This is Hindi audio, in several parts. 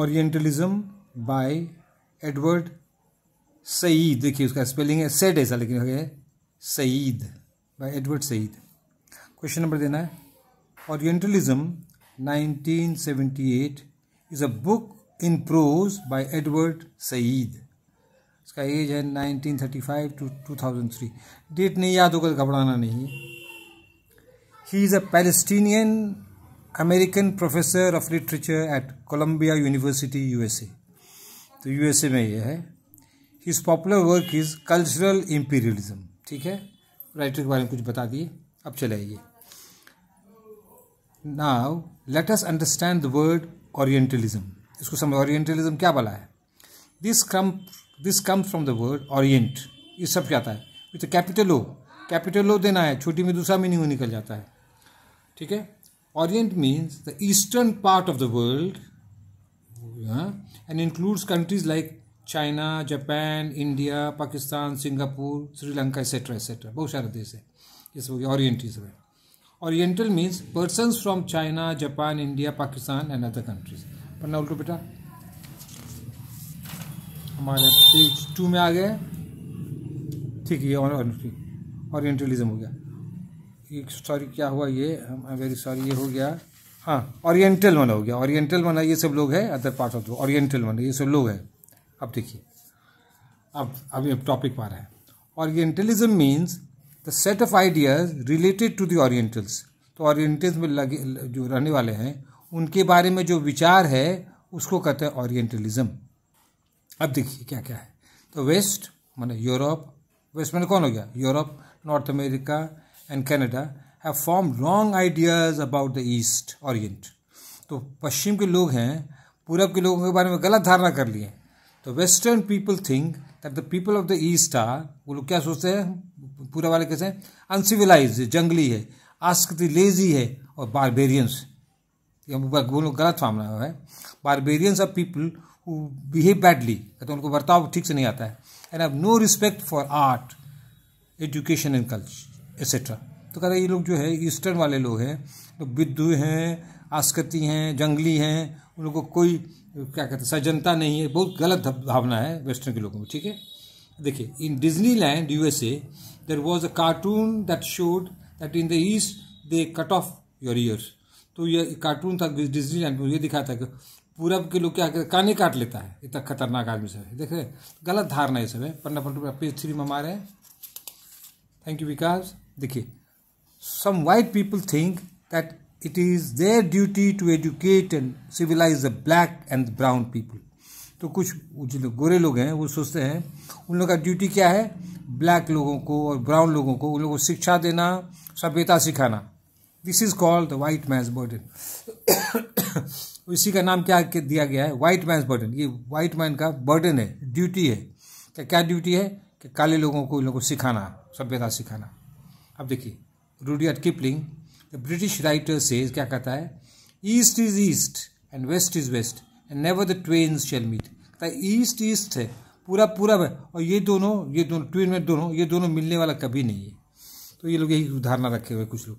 ओरिएंटलिज्म बाय एडवर्ड सईद देखिए उसका स्पेलिंग है सेट ऐसा लेकिन हो गया है Said by Edward Said question number देना है Orientalism 1978 is a book in prose by Edward Said इसका एज है 1935 टू 2003 डेट नहीं याद होगा तो घबराना नहीं he is a Palestinian American professor of literature at Columbia University USA तो यूएसए में ये है his popular work is cultural imperialism ठीक है राइटर के बारे में कुछ बता दिए अब चले आइए now let us understand the word orientalism इसको समझ ओरिएंटलिज्म क्या बोला है this come this comes from the word Orient ये सब क्या आता है with capital O capital O देना है छोटी में दूसरा मीनिंग निकल जाता है ठीक है Orient means the eastern part of the world yeah, and includes countries like China Japan India Pakistan Singapore Sri Lanka et cetera et cetera बहुत सारे देश है इस हो गया Orient is oriental means person from China Japan India Pakistan and other countries पढ़ना उल्टो बेटा हमारे पेज टू में आ गए ठीक है और ओरिएंटलिज्म हो गया सॉरी क्या हुआ ये वेरी सॉरी ये हो गया हाँ ओरिएंटल मना हो गया ओरिएंटल मना ये सब लोग हैं अदर पार्ट ऑफ ओरिएंटल मना ये सब लोग हैं अब देखिए अब अभी अब टॉपिक रहे हैं orientalism means the set of ideas related to the orientals तो ओरिएंटल्स में लगे जो रहने वाले हैं उनके बारे में जो विचार है उसको कहते हैं ओरिएंटलिज्म अब देखिए क्या क्या है तो वेस्ट मैंने यूरोप वेस्ट मैंने कौन हो गया Europe North America and Canada have form wrong ideas about the east orient तो पश्चिम के लोग हैं पूरब के लोगों के बारे में गलत धारणा कर लिए तो western people think that the people of the east are वो लोग क्या सोचते हैं पूरा वाले कैसे हैं अनसिविलाइज जंगली है द लेजी है और बारबेरियंस वो लोग गलत मामला है barbarians are people who behave badly कहते तो उनको बर्ताव ठीक से नहीं आता है and have no respect for art education and culture etcetera तो कह रहे ये लोग जो है ईस्टर्न वाले लोग हैं तो बिद्धु हैं आस्कृति हैं जंगली हैं उन लोगों को कोई क्या कहते हैं सज्जनता नहीं है बहुत गलत भावना है वेस्टर्न के लोगों में ठीक है देखिए in Disneyland U S A there was a cartoon that showed that in the east they cut off your ears तो ये कार्टून था डिजनी लैंड में ये दिखाया था कि पूरब के लोग क्या करते काने काट लेता है इतना खतरनाक आदमी सब है देख रहे गलत धारणा है सब है पन्ना पन्ना पेज थ्री में हैं थैंक यू विकास देखिए some white people think that it is their duty to educate and civilise the black and brown people तो कुछ जो लोग गोरे लोग हैं वो सोचते हैं उन लोगों का ड्यूटी क्या है ब्लैक लोगों को और ब्राउन लोगों को उन लोगों को शिक्षा देना सभ्यता सिखाना this is called the white man's burden इसी का नाम क्या दिया गया है वाइट मैंस बर्डन ये वाइट मैन का बर्डन है ड्यूटी है क्या क्या ड्यूटी है कि काले लोगों को उन लोगों को सिखाना सभ्यता सिखाना अब देखिए Rudyard Kipling the British writer से क्या कहता है east is east and west is west and never the twain shall meet east east है पूरा पूरा और ये दोनों ये दोनों ट्वेन में दोनों ये दोनों मिलने वाला कभी नहीं है तो ये लोग यही उदाहरणा रखे हुए कुछ लोग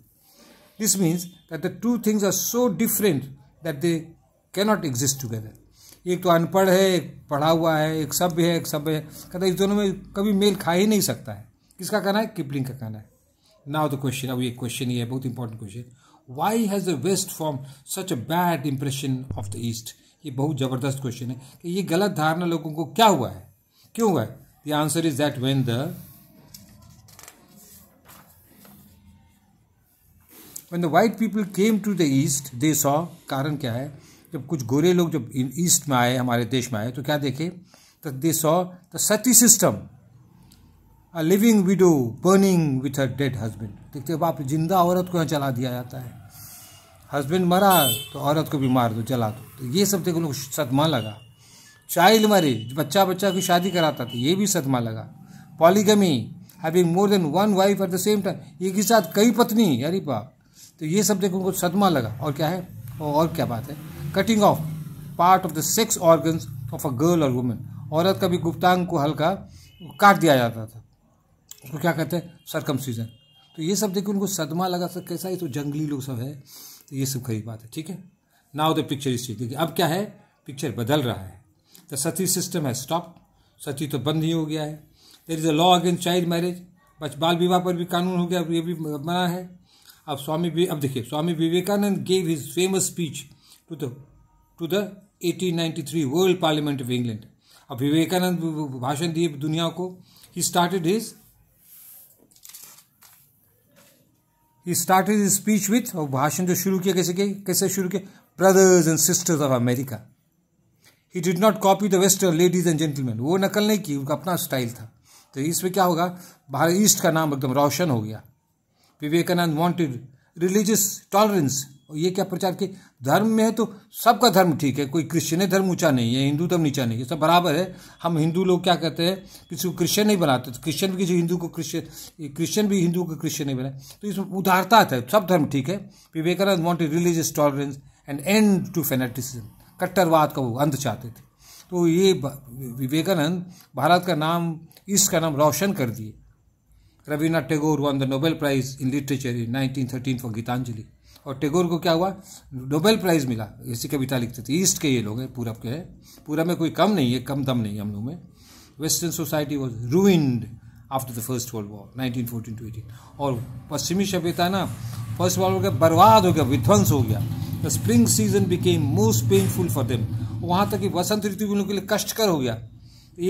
this means that the two things are so different that they cannot exist together एक तो अनपढ़ है एक पढ़ा हुआ है एक सभ्य है एक सभ्य है कहता इस दोनों में कभी मेल खा ही नहीं सकता है किसका कहना है किपलिंग का कहना है Now the question, अब ये question ही है बहुत important question why has the west form such a bad impression of the east ये बहुत ज़बरदस्त क्वेश्चन है कि ये गलत धारणा लोगों को क्या हुआ है क्यों हुआ है the answer is that when the when the white people came to the east they saw कारण क्या है जब कुछ गोरे लोग जब ईस्ट में आए हमारे देश में आए तो क्या देखे the they saw the sati system a living widow burning with a dead husband देखते बाप जिंदा औरत को यहाँ जला दिया जाता है हस्बैंड मरा तो औरत को भी मार दो जला दो तो ये सब देखो लोग सदमा लगा चाइल्ड मैरिज बच्चा बच्चा की शादी कराता था ये भी सदमा लगा polygamy having more than one wife at the same time एक ही साथ कई पत्नी अरे बाप तो ये सब देखो उनको सदमा लगा और क्या है और क्या बात है cutting off part of the sex organs of a girl और वुमेन औरत का भी गुप्तांग को हल्का काट दिया जाता था उसको क्या कहते हैं सरकम सीजन तो ये सब देखिए उनको सदमा लगा सर कैसा ये तो जंगली लोग सब है तो ये सब खरी बात है ठीक है नाउ द पिक्चर इस चीज देखिए अब क्या है पिक्चर बदल रहा है द सती सिस्टम है स्टॉप सती तो बंद ही हो गया है there is a law against child marriage बच बाल विवाह पर भी कानून हो गया अब ये भी मना है अब स्वामी अब देखिए Swami Vivekananda gave his famous speech to the to the 1893 world parliament of England अब विवेकानंद भाषण दिए दुनिया को he started his he started speech with और भाषण जो शुरू किया कैसे कैसे शुरू किया brothers and sisters of America he did not copy the western ladies and gentleman वो नकल नहीं की उनका अपना स्टाइल था तो इसमें क्या होगा भारत ईस्ट का नाम एकदम रोशन हो गया विवेकानंद वॉन्टेड रिलीजियस टॉलरेंस और ये क्या प्रचार किए धर्म में है तो सबका धर्म ठीक है कोई क्रिश्चियन है धर्म ऊंचा नहीं है हिंदू धर्म नीचा नहीं है सब बराबर है हम हिंदू लोग क्या कहते हैं किसी को क्रिश्चियन नहीं बनाते तो क्रिश्चियन भी किसी हिंदू को क्रिश्चियन क्रिश्चियन भी हिंदू को क्रिश्चियन नहीं बनाए तो इसमें उदारता है सब धर्म ठीक है Vivekananda want religious tolerance and end to fanaticism कट्टरवाद का वो अंत चाहते थे तो ये विवेकानंद भारत का नाम ईस्ट का नाम रोशन कर दिए Rabindranath Tagore won the Nobel prize in literature in thirteen for Gitanjali और टेगोर को क्या हुआ नोबेल प्राइज़ मिला ऐसी कविता लिखते थे ईस्ट के ये लोग हैं पूरब के हैं पूरब में कोई कम नहीं है कम दम नहीं है हम लोग में western society was ruined after the First World War nineteen fourteen to eighteen और पश्चिमी सभ्यता ना फर्स्ट वर्ल्ड वॉर का बर्बाद हो गया विध्वंस हो गया the spring season became most painful for them वहाँ तक कि वसंत ऋतु भी उनके लिए कष्टकर हो गया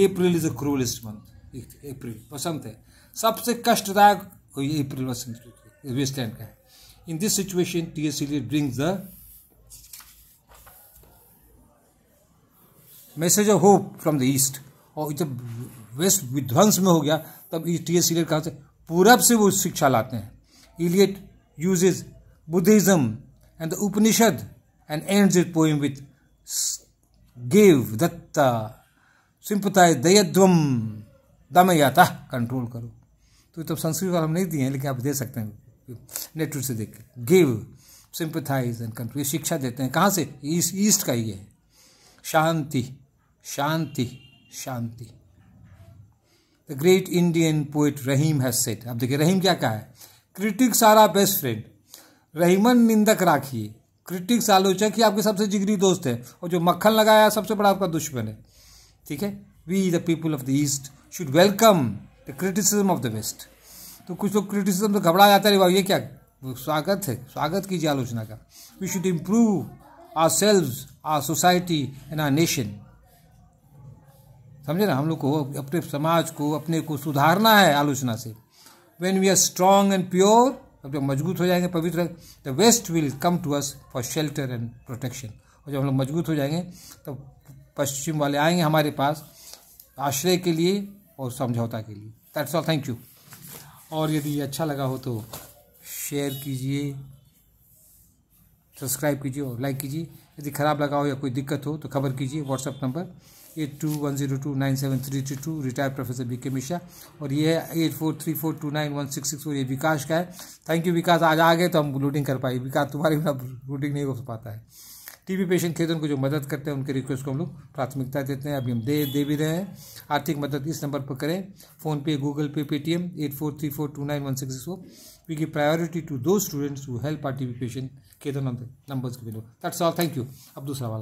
April is a cruelest month April वसंत है सबसे कष्टदायक अप्रैल वसंत ऋतु वेस्टलैंड का है In this situation, TS Eliot brings the message of hope from the east और जब वेस्ट विध्वंस में हो गया तब टी एस सीलियर कहाँ से पूरब से वो शिक्षा लाते हैं Eliot use Buddhism and the Upanishad and end it poem with gave दत्ता सिंपताय दयध्वम दमयाता कंट्रोल करो तो तब तो संस्कृत वाला हम नहीं दिए हैं लेकिन आप दे सकते हैं नेतृत्व से देख गिव सिंपथाइज एंड कंट्री शिक्षा देते हैं कहाँ से ईस्ट ईस्ट का ही है शांति शांति शांति the great Indian poet Rahim has set अब देखिए रहीम क्या कहा है critics are are best friend Rahiman निंदक राखिए क्रिटिक्स आलोचक ही आपके सबसे जिगरी दोस्त है और जो मक्खन लगाया सबसे बड़ा आपका दुश्मन है ठीक है we the people of the east should welcome the criticism of the best तो कुछ लोग क्रिटिसिज्म तो घबरा जाता है भाई ये क्या स्वागत है स्वागत कीजिए आलोचना का we should improve ourselves our society and our nation समझे ना हम लोग को अपने समाज को अपने को सुधारना है आलोचना से when we are strong and pure जब जब मजबूत हो जाएंगे पवित्र the west will come to us for shelter and protection और जब हम लोग मजबूत हो जाएंगे तब पश्चिम वाले आएंगे हमारे पास आश्रय के लिए और समझौता के लिए दैट्स ऑल थैंक यू और यदि अच्छा लगा हो तो शेयर कीजिए सब्सक्राइब कीजिए और लाइक कीजिए यदि ख़राब लगा हो या कोई दिक्कत हो तो खबर कीजिए WhatsApp number eight two one zero two nine seven three three two retired professor B K Mishra और ये है eight four three four two nine one six six four ये विकास का है थैंक यू विकास आज आ गए तो हम लोडिंग कर पाए विकास तुम्हारे बिना लोडिंग नहीं हो पाता है टीबी पेशेंट तो को जो मदद करते हैं उनके रिक्वेस्ट को हम लोग प्राथमिकता देते हैं अभी हम दे दे भी रहे हैं आर्थिक मदद इस नंबर पर करें phone PhonePe Google Pay Paytm eight four three four two nine one six six four priority to दो students those help are T our TB patient. Ketan number के numbers that's That's thank you अब दूसरा Sawal.